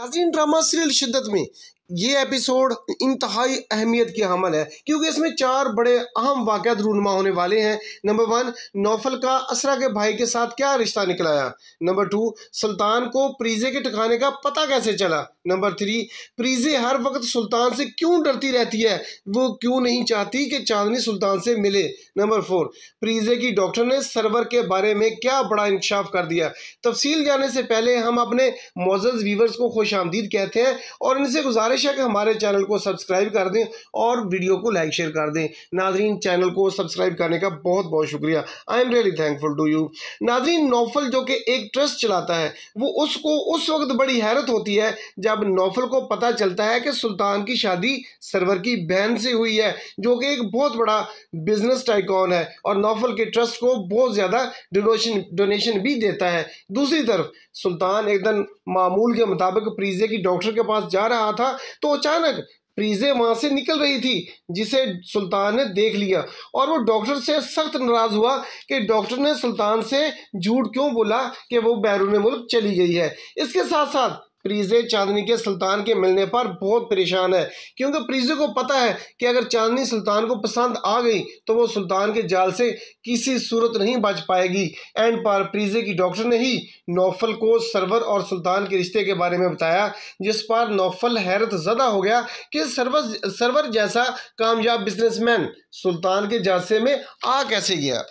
नाजरीन drama serial शिद्दत में ये एपिसोड इंतहाई अहमियत की हमल है क्योंकि इसमें चार बड़े अहम वाक़ रूनमा होने वाले हैं नंबर वन नौफल का असरा के भाई के साथ क्या रिश्ता निकलाया नंबर टू सुल्तान को प्रीजे के ठिकाने का पता कैसे चला नंबर थ्री प्रीजे हर वक्त सुल्तान से क्यों डरती रहती है वो क्यों नहीं चाहती कि चांदनी सुल्तान से मिले नंबर फोर प्रीजे की डॉक्टर ने सरवर के बारे में क्या बड़ा इंकशाफ कर दिया तफसील जाने से पहले हम अपने मोजज़ वीवर्स को खुश आमदीद कहते हैं और इनसे गुजारिश કે ہمارے ચેનલ કો સબસ્ક્રાઇબ કર દે ઓર વિડિયો કો લાઈક શેર કર દે નાઝરીન ચેનલ કો સબસ્ક્રાઇબ કરને કા બહોત બહોત શુક્રિયા I am really thankful to you Nazreen Naufal જો કે એક ટ્રસ્ટ ચલાતા હે વો ઉસકો ઉસ વક્ત બડી હૈરત હોતી હે જબ નોફલ કો પતા ચલતા હે કે સુલતાન કી شادی સર્વર કી બહેન સે હુઈ હે જો કે એક બહોત બડા બિઝનેસ ટાઇકન હે ઓર નોફલ કે ટ્રસ્ટ કો બહોત જ્યાદા ડોનેશન ડોનેશન ભી دیتا હે દૂસરી તરફ સુલતાન એક દિન मामूल કે મતાબિક પ્રિઝે કે ડોક્ટર કે પાસ જા રહા થા तो अचानक प्रीजे वहां से निकल रही थी जिसे सुल्तान ने देख लिया और वो डॉक्टर से सख्त नाराज़ हुआ कि डॉक्टर ने सुल्तान से झूठ क्यों बोला कि वो बैरून मुल्क चली गई है इसके साथ साथ प्रीजे चांदनी के सुल्तान के मिलने पर बहुत परेशान है क्योंकि प्रीजे को पता है कि अगर चांदनी सुल्तान को पसंद आ गई तो वो सुल्तान के जाल से किसी सूरत नहीं बच पाएगी एंड पर प्रीजे की डॉक्टर ने ही नौफल को सरवर और सुल्तान के रिश्ते के बारे में बताया जिस पर नौफल हैरत ज़दा हो गया कि सरवर सरवर जैसा कामयाब बिजनेसमैन सुल्तान के जालसे में आ कैसे गया